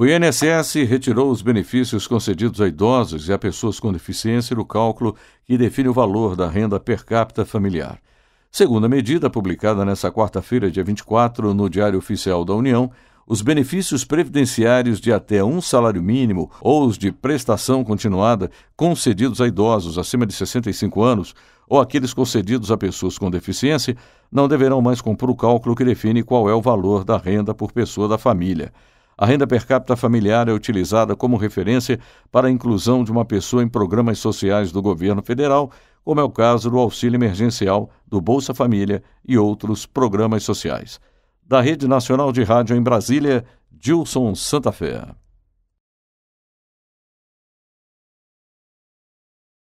O INSS retirou os benefícios concedidos a idosos e a pessoas com deficiência do cálculo que define o valor da renda per capita familiar. Segundo a medida publicada nesta quarta-feira, dia 24, no Diário Oficial da União, os benefícios previdenciários de até um salário mínimo ou os de prestação continuada concedidos a idosos acima de 65 anos ou aqueles concedidos a pessoas com deficiência não deverão mais compor o cálculo que define qual é o valor da renda por pessoa da família. A renda per capita familiar é utilizada como referência para a inclusão de uma pessoa em programas sociais do governo federal, como é o caso do auxílio emergencial, do Bolsa Família e outros programas sociais. Da Rede Nacional de Rádio em Brasília, Dilson Santa Fé.